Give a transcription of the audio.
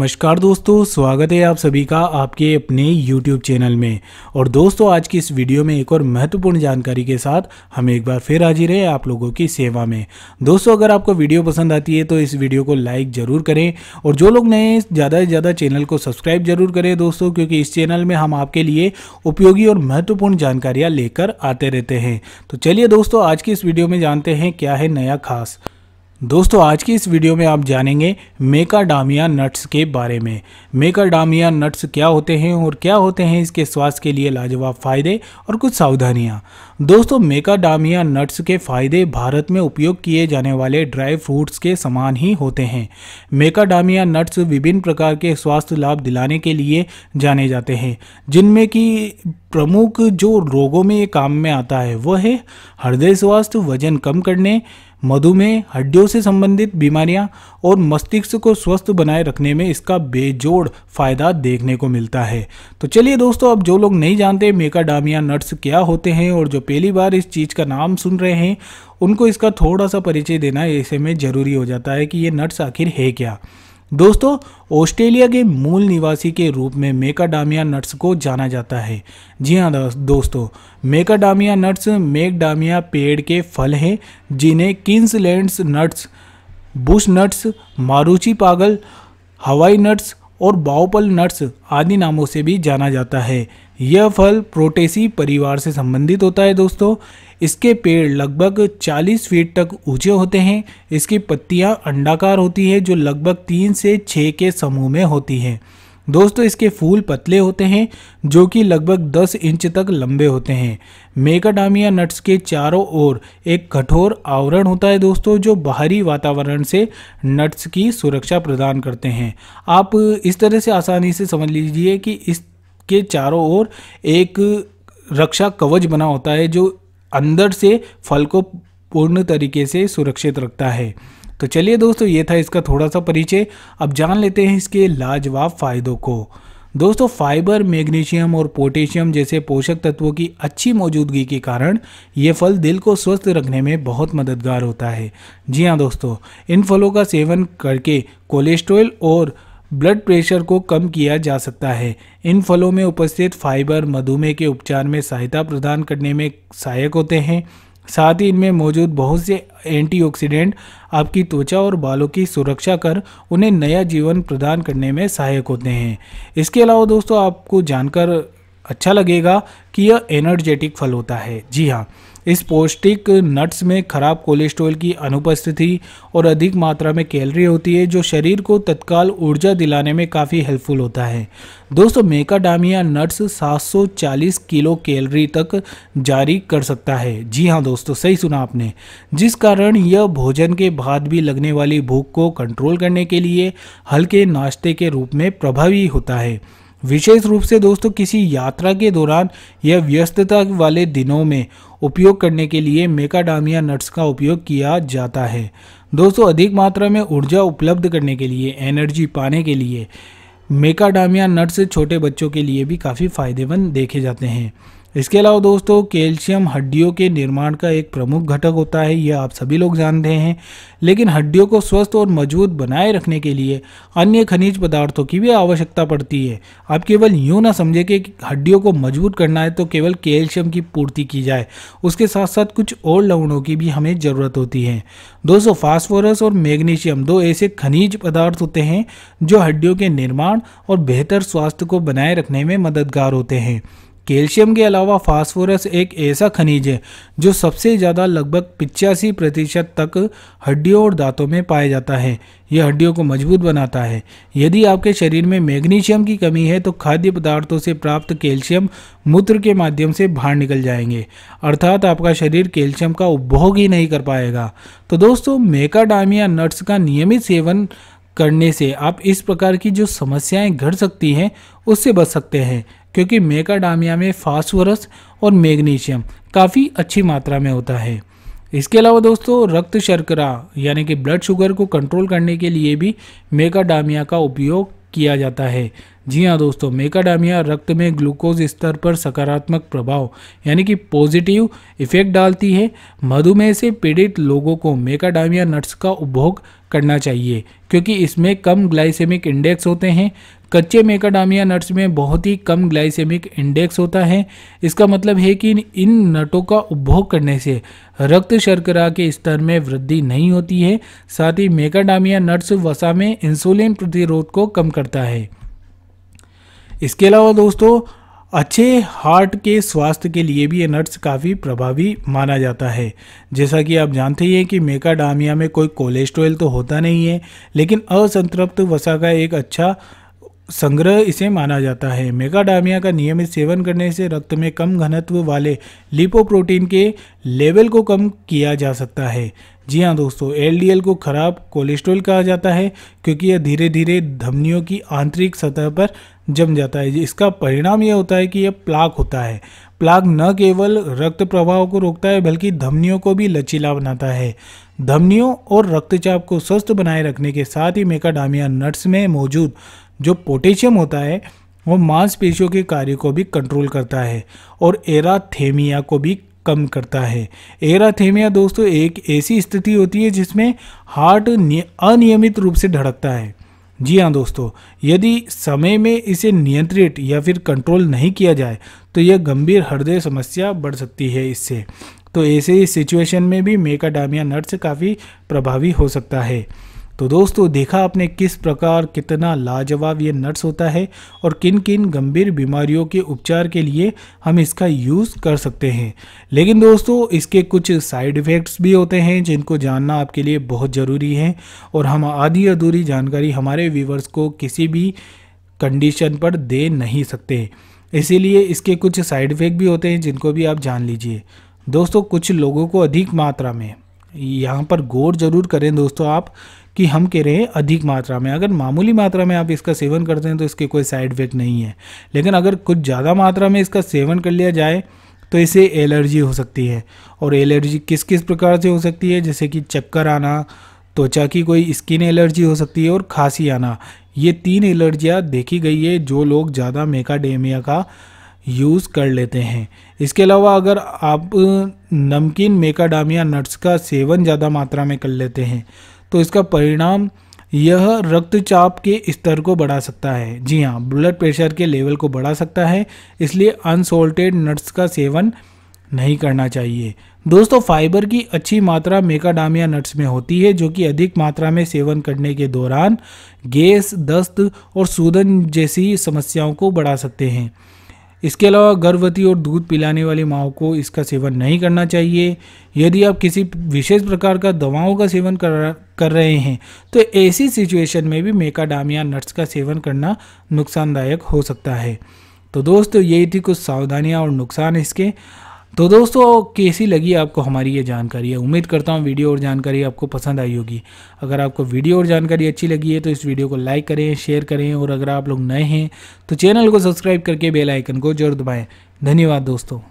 नमस्कार दोस्तों स्वागत है आप सभी का आपके अपने YouTube चैनल में और दोस्तों आज की इस वीडियो में एक और महत्वपूर्ण जानकारी के साथ हम एक बार फिर हाजिर है आप लोगों की सेवा में दोस्तों अगर आपको वीडियो पसंद आती है तो इस वीडियो को लाइक ज़रूर करें और जो लोग नए ज़्यादा से ज़्यादा चैनल को सब्सक्राइब जरूर करें दोस्तों क्योंकि इस चैनल में हम आपके लिए उपयोगी और महत्वपूर्ण जानकारियाँ लेकर आते रहते हैं तो चलिए दोस्तों आज की इस वीडियो में जानते हैं क्या है नया खास दोस्तों आज की इस वीडियो में आप जानेंगे मेकाडामिया नट्स के बारे में मेकाडामिया नट्स क्या होते हैं और क्या होते हैं इसके स्वास्थ्य के लिए लाजवाब फ़ायदे और कुछ सावधानियां दोस्तों मेकाडामिया नट्स के फ़ायदे भारत में उपयोग किए जाने वाले ड्राई फ्रूट्स के समान ही होते हैं मेकाडामिया नट्स विभिन्न प्रकार के स्वास्थ्य लाभ दिलाने के लिए जाने जाते हैं जिनमें कि प्रमुख जो रोगों में ये काम में आता है वह है हृदय स्वास्थ्य वजन कम करने मधुमेह हड्डियों से संबंधित बीमारियां और मस्तिष्क को स्वस्थ बनाए रखने में इसका बेजोड़ फायदा देखने को मिलता है तो चलिए दोस्तों अब जो लोग नहीं जानते मेकाडामिया नट्स क्या होते हैं और जो पहली बार इस चीज़ का नाम सुन रहे हैं उनको इसका थोड़ा सा परिचय देना ऐसे में ज़रूरी हो जाता है कि ये नट्स आखिर है क्या दोस्तों ऑस्ट्रेलिया के मूल निवासी के रूप में मेकाडामिया नट्स को जाना जाता है जी हाँ दोस्तों मेकाडामिया नट्स मेकडामिया पेड़ के फल हैं जिन्हें Queensland nuts bush nuts Maroochy पागल हवाई नट्स और बाउपल नट्स आदि नामों से भी जाना जाता है यह फल प्रोटेसी परिवार से संबंधित होता है दोस्तों इसके पेड़ लगभग 40 फीट तक ऊंचे होते हैं इसकी पत्तियां अंडाकार होती हैं जो लगभग तीन से छः के समूह में होती हैं दोस्तों इसके फूल पतले होते हैं जो कि लगभग 10 इंच तक लंबे होते हैं मेकाडामिया नट्स के चारों ओर एक कठोर आवरण होता है दोस्तों जो बाहरी वातावरण से नट्स की सुरक्षा प्रदान करते हैं आप इस तरह से आसानी से समझ लीजिए कि इसके चारों ओर एक रक्षा कवच बना होता है जो अंदर से फल को पूर्ण तरीके से सुरक्षित रखता है तो चलिए दोस्तों ये था इसका थोड़ा सा परिचय अब जान लेते हैं इसके लाजवाब फ़ायदों को दोस्तों फाइबर मैग्नीशियम और पोटेशियम जैसे पोषक तत्वों की अच्छी मौजूदगी के कारण ये फल दिल को स्वस्थ रखने में बहुत मददगार होता है जी हाँ दोस्तों इन फलों का सेवन करके कोलेस्ट्रॉल और ब्लड प्रेशर को कम किया जा सकता है इन फलों में उपस्थित फाइबर मधुमेह के उपचार में सहायता प्रदान करने में सहायक होते हैं साथ ही इनमें मौजूद बहुत से एंटीऑक्सीडेंट आपकी त्वचा और बालों की सुरक्षा कर उन्हें नया जीवन प्रदान करने में सहायक होते हैं इसके अलावा दोस्तों आपको जानकर अच्छा लगेगा कि यह एनर्जेटिक फल होता है जी हाँ इस पौष्टिक नट्स में खराब कोलेस्ट्रॉल की अनुपस्थिति और अधिक मात्रा में कैलरी होती है जो शरीर को तत्काल ऊर्जा दिलाने में काफ़ी हेल्पफुल होता है दोस्तों मेकाडामिया नट्स 740 किलो कैलरी तक जारी कर सकता है जी हाँ दोस्तों सही सुना आपने जिस कारण यह भोजन के बाद भी लगने वाली भूख को कंट्रोल करने के लिए हल्के नाश्ते के रूप में प्रभावी होता है विशेष रूप से दोस्तों किसी यात्रा के दौरान या व्यस्तता वाले दिनों में उपयोग करने के लिए मेकाडामिया नट्स का उपयोग किया जाता है दोस्तों अधिक मात्रा में ऊर्जा उपलब्ध करने के लिए एनर्जी पाने के लिए मेकाडामिया नट्स छोटे बच्चों के लिए भी काफ़ी फायदेमंद देखे जाते हैं इसके अलावा दोस्तों कैल्शियम हड्डियों के निर्माण का एक प्रमुख घटक होता है यह आप सभी लोग जानते हैं लेकिन हड्डियों को स्वस्थ और मजबूत बनाए रखने के लिए अन्य खनिज पदार्थों की भी आवश्यकता पड़ती है आप केवल यूँ ना समझे कि हड्डियों को मजबूत करना है तो केवल कैल्शियम की पूर्ति की जाए उसके साथ साथ कुछ और लवणों की भी हमें ज़रूरत होती है दोस्तों फास्फोरस और मैग्नीशियम दो ऐसे खनिज पदार्थ होते हैं जो हड्डियों के निर्माण और बेहतर स्वास्थ्य को बनाए रखने में मददगार होते हैं कैल्शियम के अलावा फास्फोरस एक ऐसा खनिज है जो सबसे ज़्यादा लगभग पिचासी प्रतिशत तक हड्डियों और दांतों में पाया जाता है यह हड्डियों को मजबूत बनाता है यदि आपके शरीर में मैग्नीशियम की कमी है तो खाद्य पदार्थों से प्राप्त कैल्शियम मूत्र के माध्यम से बाहर निकल जाएंगे अर्थात आपका शरीर कैल्शियम का उपभोग ही नहीं कर पाएगा तो दोस्तों मेकाडामिया नट्स का नियमित सेवन करने से आप इस प्रकार की जो समस्याएं घट सकती हैं उससे बच सकते हैं क्योंकि मेकाडामिया में फास्फोरस और मैग्नीशियम काफ़ी अच्छी मात्रा में होता है इसके अलावा दोस्तों रक्त शर्करा यानी कि ब्लड शुगर को कंट्रोल करने के लिए भी मेकाडामिया का उपयोग किया जाता है जी हाँ दोस्तों मेकाडामिया रक्त में ग्लूकोज स्तर पर सकारात्मक प्रभाव यानी कि पॉजिटिव इफेक्ट डालती है मधुमेह से पीड़ित लोगों को मेकाडामिया नट्स का उपभोग करना चाहिए क्योंकि इसमें कम ग्लाइसेमिक इंडेक्स होते हैं कच्चे मेकाडामिया नट्स में बहुत ही कम ग्लाइसेमिक इंडेक्स होता है इसका मतलब है कि इन नटों का उपभोग करने से रक्त शर्करा के स्तर में वृद्धि नहीं होती है साथ ही मेकाडामिया नट्स वसा में इंसुलिन प्रतिरोध को कम करता है इसके अलावा दोस्तों अच्छे हार्ट के स्वास्थ्य के लिए भी ये नट्स काफ़ी प्रभावी माना जाता है जैसा कि आप जानते ही हैं कि मेकाडामिया में कोई कोलेस्ट्रॉल तो होता नहीं है लेकिन असंतृप्त वसा का एक अच्छा संग्रह इसे माना जाता है मेगाडामिया का नियमित सेवन करने से रक्त में कम घनत्व वाले लिपोप्रोटीन के लेवल को कम किया जा सकता है जी हाँ दोस्तों एलडीएल को खराब कोलेस्ट्रॉल कहा जाता है क्योंकि यह धीरे धीरे धमनियों की आंतरिक सतह पर जम जाता है इसका परिणाम यह होता है कि यह प्लाक होता है प्लाग न केवल रक्त प्रवाह को रोकता है बल्कि धमनियों को भी लचीला बनाता है धमनियों और रक्तचाप को स्वस्थ बनाए रखने के साथ ही मेकाडामिया नट्स में मौजूद जो पोटेशियम होता है वो मांसपेशियों के कार्य को भी कंट्रोल करता है और एराथेमिया को भी कम करता है एराथेमिया दोस्तों एक ऐसी स्थिति होती है जिसमें हार्ट अनियमित रूप से धड़कता है जी हाँ दोस्तों यदि समय में इसे नियंत्रित या फिर कंट्रोल नहीं किया जाए तो यह गंभीर हृदय समस्या बढ़ सकती है इससे तो ऐसे ही सिचुएशन में भी मेकाडामिया नट्स काफ़ी प्रभावी हो सकता है तो दोस्तों देखा आपने किस प्रकार कितना लाजवाब ये नट्स होता है और किन किन गंभीर बीमारियों के उपचार के लिए हम इसका यूज़ कर सकते हैं लेकिन दोस्तों इसके कुछ साइड इफ़ेक्ट्स भी होते हैं जिनको जानना आपके लिए बहुत ज़रूरी है और हम आधी अधूरी जानकारी हमारे व्यूवर्स को किसी भी कंडीशन पर दे नहीं सकते इसीलिए इसके कुछ साइड इफ़ेक्ट भी होते हैं जिनको भी आप जान लीजिए दोस्तों कुछ लोगों को अधिक मात्रा में यहाँ पर गौर जरूर करें दोस्तों आप कि हम कह रहे हैं अधिक मात्रा में अगर मामूली मात्रा में आप इसका सेवन करते हैं तो इसके कोई साइड इफेक्ट नहीं है लेकिन अगर कुछ ज़्यादा मात्रा में इसका सेवन कर लिया जाए तो इसे एलर्जी हो सकती है और एलर्जी किस किस प्रकार से हो सकती है जैसे कि चक्कर आना त्वचा की कोई स्किन एलर्जी हो सकती है और खांसी आना ये तीन एलर्जियाँ देखी गई है जो लोग ज़्यादा मेकाडेमिया का यूज़ कर लेते हैं इसके अलावा अगर आप नमकीन मेकाडामिया नट्स का सेवन ज़्यादा मात्रा में कर लेते हैं तो इसका परिणाम यह रक्तचाप के स्तर को बढ़ा सकता है जी हाँ ब्लड प्रेशर के लेवल को बढ़ा सकता है इसलिए अनसोल्टेड नट्स का सेवन नहीं करना चाहिए दोस्तों फाइबर की अच्छी मात्रा मेकाडामिया नट्स में होती है जो कि अधिक मात्रा में सेवन करने के दौरान गैस दस्त और सूदन जैसी समस्याओं को बढ़ा सकते हैं इसके अलावा गर्भवती और दूध पिलाने वाली माओ को इसका सेवन नहीं करना चाहिए यदि आप किसी विशेष प्रकार का दवाओं का सेवन कर कर रहे हैं तो ऐसी सिचुएशन में भी मेकाडामिया नट्स का सेवन करना नुकसानदायक हो सकता है तो दोस्तों यही थी कुछ सावधानियाँ और नुकसान इसके तो दोस्तों कैसी लगी आपको हमारी ये जानकारी है उम्मीद करता हूँ वीडियो और जानकारी आपको पसंद आई होगी अगर आपको वीडियो और जानकारी अच्छी लगी है तो इस वीडियो को लाइक करें शेयर करें और अगर आप लोग नए हैं तो चैनल को सब्सक्राइब करके बेल आइकन को जरूर दबाएँ धन्यवाद दोस्तों